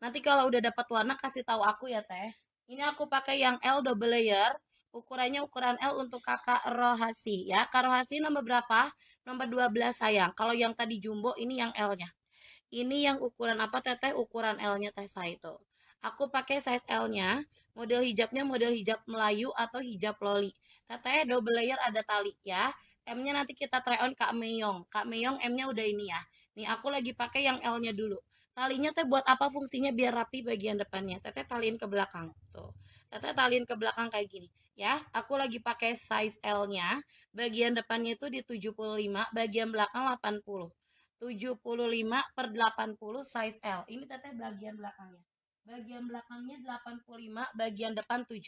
Nanti kalau udah dapat warna kasih tahu aku ya Teh. Ini aku pakai yang L double layer. Ukurannya ukuran L untuk kakak Rohasi ya. Kak Rohasi nomor berapa? Nomor 12 sayang. Kalau yang tadi jumbo ini yang L-nya. Ini yang ukuran apa teteh? Ukuran L-nya teh saya itu. Aku pakai size L-nya. Model hijabnya model hijab Melayu atau hijab loli. Teteh double layer ada tali ya. M-nya nanti kita try on Kak Meyong. Kak Meyong M-nya udah ini ya. Nih aku lagi pakai yang L-nya dulu talinya teh buat apa fungsinya biar rapi bagian depannya teteh talin ke belakang tuh teteh talin ke belakang kayak gini ya aku lagi pakai size L nya bagian depannya itu di 75 bagian belakang 80 75 per 80 size L ini teteh bagian belakangnya bagian belakangnya 85 bagian depan 75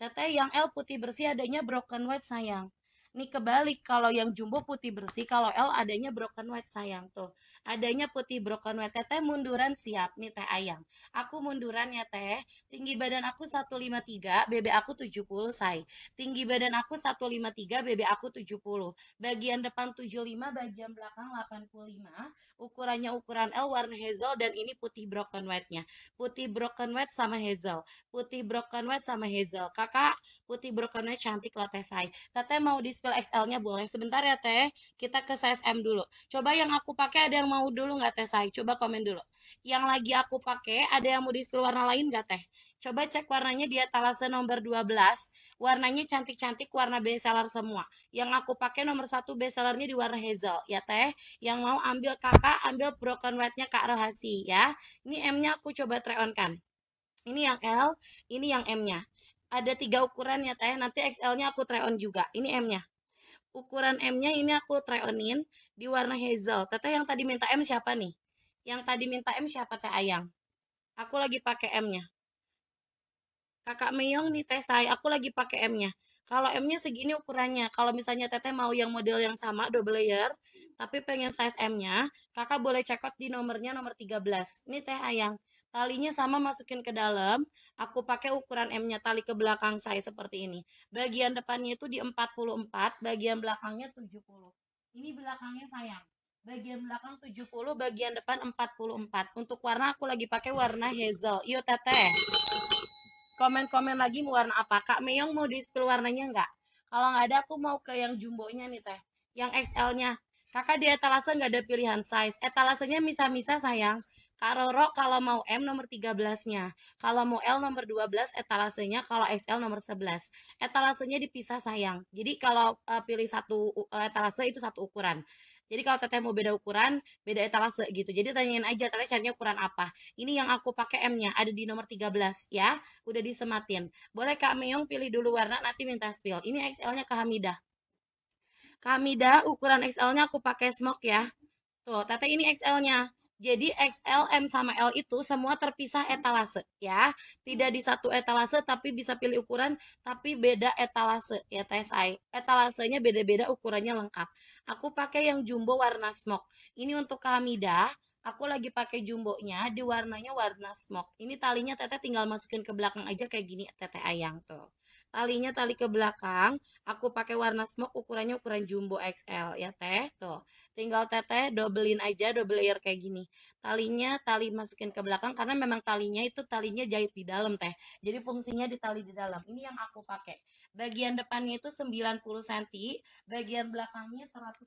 teteh yang L putih bersih adanya broken white sayang nih kebalik kalau yang jumbo putih bersih kalau L adanya broken white sayang tuh adanya putih broken white Teh munduran siap nih teh ayam aku munduran ya teh tinggi badan aku 153 BB aku 70 say tinggi badan aku 153 BB aku 70 bagian depan 75 bagian belakang 85 ukurannya ukuran L warna hazel dan ini putih broken white-nya. Putih broken white sama hazel. Putih broken white sama hazel. Kakak, putih broken white cantik loh Teh say. Teteh mau di spill XL-nya boleh. Sebentar ya Teh, kita ke size M dulu. Coba yang aku pakai ada yang mau dulu nggak Teh say? Coba komen dulu. Yang lagi aku pakai ada yang mau di spill warna lain nggak Teh? Coba cek warnanya di etalase nomor 12. Warnanya cantik-cantik warna bestseller semua. Yang aku pakai nomor satu bestsellernya di warna hazel ya teh. Yang mau ambil kakak ambil broken white-nya Kak Rohasi ya. Ini M-nya aku coba try on kan. Ini yang L, ini yang M-nya. Ada tiga ukuran ya teh. Nanti XL-nya aku try on juga. Ini M-nya. Ukuran M-nya ini aku try onin di warna hazel. Teteh yang tadi minta M siapa nih? Yang tadi minta M siapa teh Ayang? Aku lagi pakai M-nya kakak Meong nih teh saya aku lagi pakai M-nya kalau M-nya segini ukurannya kalau misalnya teteh mau yang model yang sama double layer tapi pengen size M-nya kakak boleh cekot di nomornya nomor 13 ini teh ayang talinya sama masukin ke dalam aku pakai ukuran M-nya tali ke belakang saya seperti ini bagian depannya itu di 44 bagian belakangnya 70 ini belakangnya sayang bagian belakang 70, bagian depan 44. Untuk warna aku lagi pakai warna hazel. Yuk iya, teteh komen-komen lagi mau warna apa Kak Meong mau di spill warnanya nggak kalau nggak ada aku mau ke yang jumbonya nih teh yang XL-nya kakak di etalase nggak ada pilihan size etalasenya misa-misa sayang Kak Roro kalau mau M nomor 13-nya, kalau mau L nomor 12 etalasenya, kalau XL nomor 11. Etalasenya dipisah sayang. Jadi kalau uh, pilih satu uh, etalase itu satu ukuran. Jadi kalau teteh mau beda ukuran, beda etalase gitu. Jadi tanyain aja teteh carinya ukuran apa. Ini yang aku pakai M-nya, ada di nomor 13 ya. Udah disematin. Boleh Kak Meong pilih dulu warna, nanti minta spill. Ini XL-nya Kak Hamidah. Kak Hamidah, ukuran XL-nya aku pakai smoke ya. Tuh, teteh ini XL-nya. Jadi XL, M sama L itu semua terpisah etalase ya. Tidak di satu etalase tapi bisa pilih ukuran tapi beda etalase ya TSI. Etalasenya beda-beda ukurannya lengkap. Aku pakai yang jumbo warna smoke. Ini untuk kamida. Aku lagi pakai jumbonya di warnanya warna smoke. Ini talinya teteh tinggal masukin ke belakang aja kayak gini teteh ayang tuh talinya tali ke belakang aku pakai warna smoke ukurannya ukuran jumbo XL ya teh tuh tinggal teteh dobelin aja double layer kayak gini talinya tali masukin ke belakang karena memang talinya itu talinya jahit di dalam teh jadi fungsinya di tali di dalam ini yang aku pakai bagian depannya itu 90 cm bagian belakangnya 110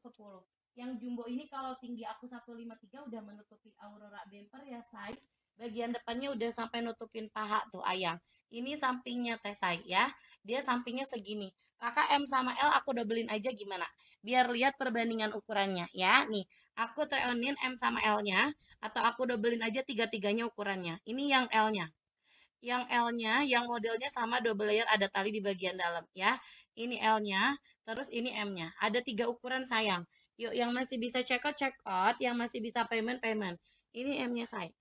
yang jumbo ini kalau tinggi aku 153 udah menutupi aurora bumper ya say bagian depannya udah sampai nutupin paha tuh ayang. Ini sampingnya teh saya ya. Dia sampingnya segini. Kakak M sama L aku dobelin aja gimana? Biar lihat perbandingan ukurannya ya. Nih, aku treonin M sama L-nya atau aku dobelin aja tiga-tiganya ukurannya. Ini yang L-nya. Yang L-nya, yang modelnya sama double layer ada tali di bagian dalam ya. Ini L-nya, terus ini M-nya. Ada tiga ukuran sayang. Yuk yang masih bisa check out, check out. Yang masih bisa payment, payment. Ini M-nya saya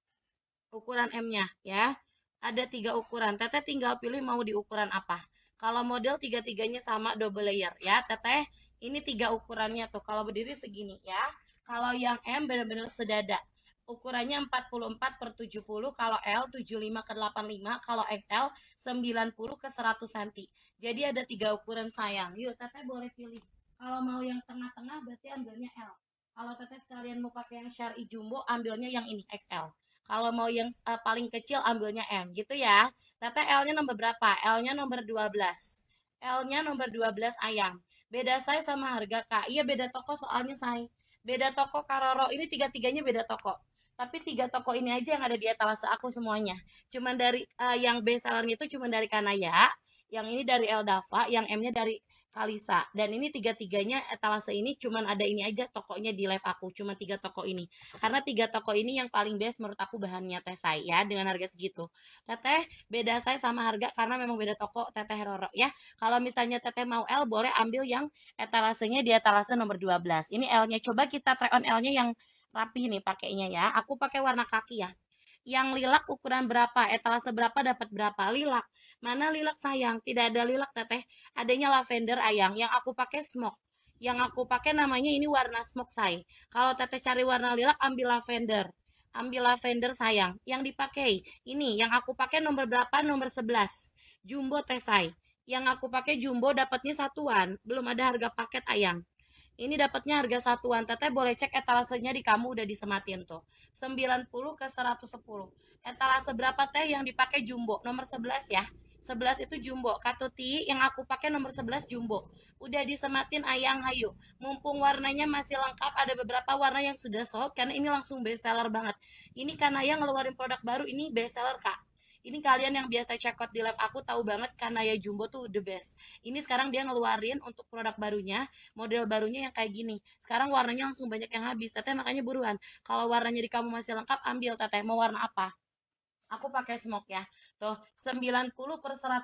ukuran M-nya ya. Ada tiga ukuran. Teteh tinggal pilih mau di ukuran apa. Kalau model tiga-tiganya sama double layer ya. Teteh ini tiga ukurannya tuh. Kalau berdiri segini ya. Kalau yang M benar-benar sedada. Ukurannya 44 per 70, kalau L 75 ke 85, kalau XL 90 ke 100 cm. Jadi ada tiga ukuran sayang. Yuk, teteh boleh pilih. Kalau mau yang tengah-tengah berarti ambilnya L. Kalau teteh sekalian mau pakai yang syari jumbo, ambilnya yang ini XL. Kalau mau yang uh, paling kecil ambilnya M gitu ya. Tete L-nya nomor berapa? L-nya nomor 12. L-nya nomor 12 ayam. Beda saya sama harga Kak. Iya beda toko soalnya saya. Beda toko Karoro. Ini tiga-tiganya beda toko. Tapi tiga toko ini aja yang ada di etalase aku semuanya. Cuman dari uh, yang B sellernya itu cuman dari Kanaya yang ini dari Eldava, yang M-nya dari Kalisa. Dan ini tiga-tiganya etalase ini cuman ada ini aja tokonya di live aku, cuma tiga toko ini. Karena tiga toko ini yang paling best menurut aku bahannya teh saya ya, dengan harga segitu. Teteh beda saya sama harga karena memang beda toko teteh Roro ya. Kalau misalnya teteh mau L boleh ambil yang etalasenya di etalase nomor 12. Ini L-nya coba kita try on L-nya yang rapi nih pakainya ya. Aku pakai warna kaki ya yang lilak ukuran berapa, etalase berapa dapat berapa lilak. Mana lilak sayang? Tidak ada lilak teteh. Adanya lavender ayang yang aku pakai smoke. Yang aku pakai namanya ini warna smoke say. Kalau teteh cari warna lilak ambil lavender. Ambil lavender sayang. Yang dipakai ini yang aku pakai nomor berapa? Nomor 11. Jumbo teh say. Yang aku pakai jumbo dapatnya satuan, belum ada harga paket ayang. Ini dapatnya harga satuan. Teteh boleh cek etalasenya di kamu udah disematin tuh. 90 ke 110. Etalase berapa teh yang dipakai jumbo? Nomor 11 ya. 11 itu jumbo. Katuti yang aku pakai nomor 11 jumbo. Udah disematin ayang hayu. Mumpung warnanya masih lengkap, ada beberapa warna yang sudah sold karena ini langsung bestseller banget. Ini karena yang ngeluarin produk baru ini bestseller, Kak ini kalian yang biasa check out di lab aku tahu banget karena ya Jumbo tuh the best ini sekarang dia ngeluarin untuk produk barunya model barunya yang kayak gini sekarang warnanya langsung banyak yang habis teteh makanya buruan kalau warnanya di kamu masih lengkap ambil teteh mau warna apa aku pakai smoke ya tuh 90 per 110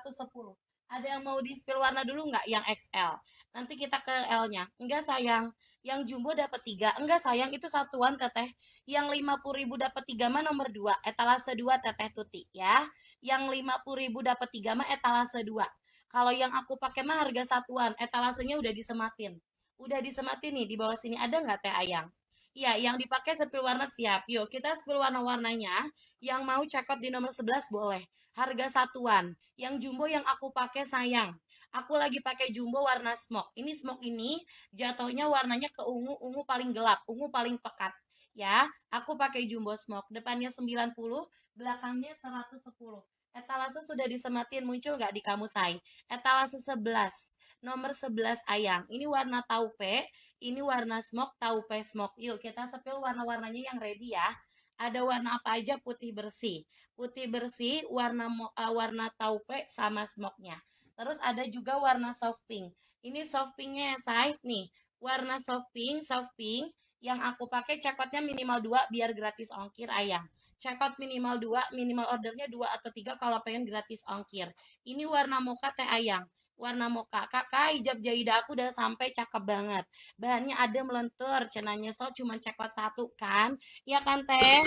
ada yang mau di warna dulu nggak yang XL nanti kita ke L-nya enggak sayang yang jumbo dapat tiga enggak sayang itu satuan teteh yang lima puluh ribu dapat tiga mah nomor dua etalase dua teteh tuti ya yang lima puluh ribu dapat tiga mah etalase dua kalau yang aku pakai mah harga satuan etalasenya udah disematin udah disematin nih di bawah sini ada nggak teh ayang Iya, yang dipakai sepil warna siap. Yuk, kita sepil warna-warnanya. Yang mau cekot di nomor 11 boleh. Harga satuan. Yang jumbo yang aku pakai sayang. Aku lagi pakai jumbo warna smoke. Ini smoke ini jatuhnya warnanya ke ungu, ungu paling gelap, ungu paling pekat. Ya, aku pakai jumbo smoke. Depannya 90, belakangnya 110. Etalase sudah disematin muncul nggak di kamu, Say? Etalase 11. Nomor 11 ayang. Ini warna taupe, ini warna smok taupe smoke. Yuk kita sepil warna-warnanya yang ready ya. Ada warna apa aja putih bersih. Putih bersih, warna uh, warna taupe sama smoknya. Terus ada juga warna soft pink. Ini soft pinknya ya, Say. Nih, warna soft pink, soft pink. Yang aku pakai cekotnya minimal dua biar gratis ongkir ayang. Checkout minimal dua, minimal ordernya dua atau tiga kalau pengen gratis ongkir. Ini warna moka teh ayang. Warna moka Kakak hijab jahida aku udah sampai cakep banget. Bahannya ada melentur. Cenanya so cuma checkout satu kan. Ya kan teh?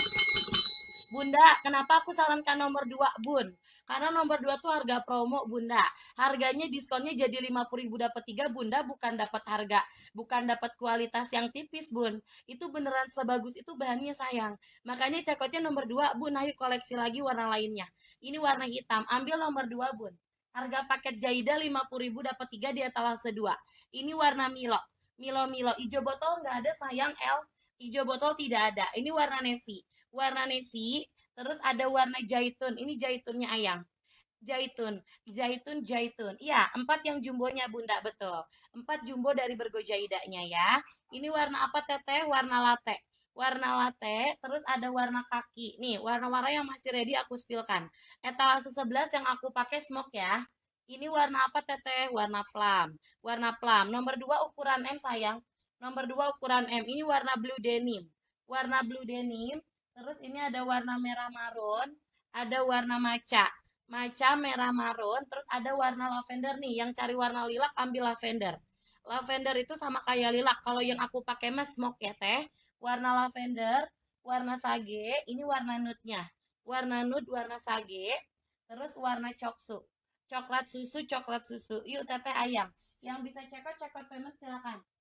Bunda, kenapa aku sarankan nomor 2, Bun? Karena nomor 2 tuh harga promo, Bunda. Harganya diskonnya jadi 50.000 dapat 3, Bunda bukan dapat harga, bukan dapat kualitas yang tipis, Bun. Itu beneran sebagus itu bahannya, sayang. Makanya cekotnya nomor 2, Bun. Ayo koleksi lagi warna lainnya. Ini warna hitam. Ambil nomor 2, Bun. Harga paket Jaida 50.000 dapat 3 di etalase 2. Ini warna Milo. Milo Milo, Hijau botol nggak ada sayang L, Hijau botol tidak ada. Ini warna navy warna navy, terus ada warna jaitun. Ini jaitunnya ayang. Jaitun, jaitun, jaitun. Iya, empat yang jumbonya bunda, betul. Empat jumbo dari bergojaidanya ya. Ini warna apa teteh? Warna latte. Warna latte, terus ada warna kaki. Nih, warna-warna yang masih ready aku spilkan. Etalase 11 yang aku pakai smoke ya. Ini warna apa teteh? Warna plum. Warna plum. Nomor dua ukuran M sayang. Nomor dua ukuran M. Ini warna blue denim. Warna blue denim. Terus ini ada warna merah marun, ada warna maca. Maca merah marun, terus ada warna lavender nih. Yang cari warna lilak ambil lavender. Lavender itu sama kayak lilak. Kalau yang aku pakai mas smoke ya teh. Warna lavender, warna sage, ini warna nude-nya. Warna nude, warna sage, terus warna coksu. Coklat susu, coklat susu. Yuk teteh ayam. Yang bisa cekot, cekot payment silakan.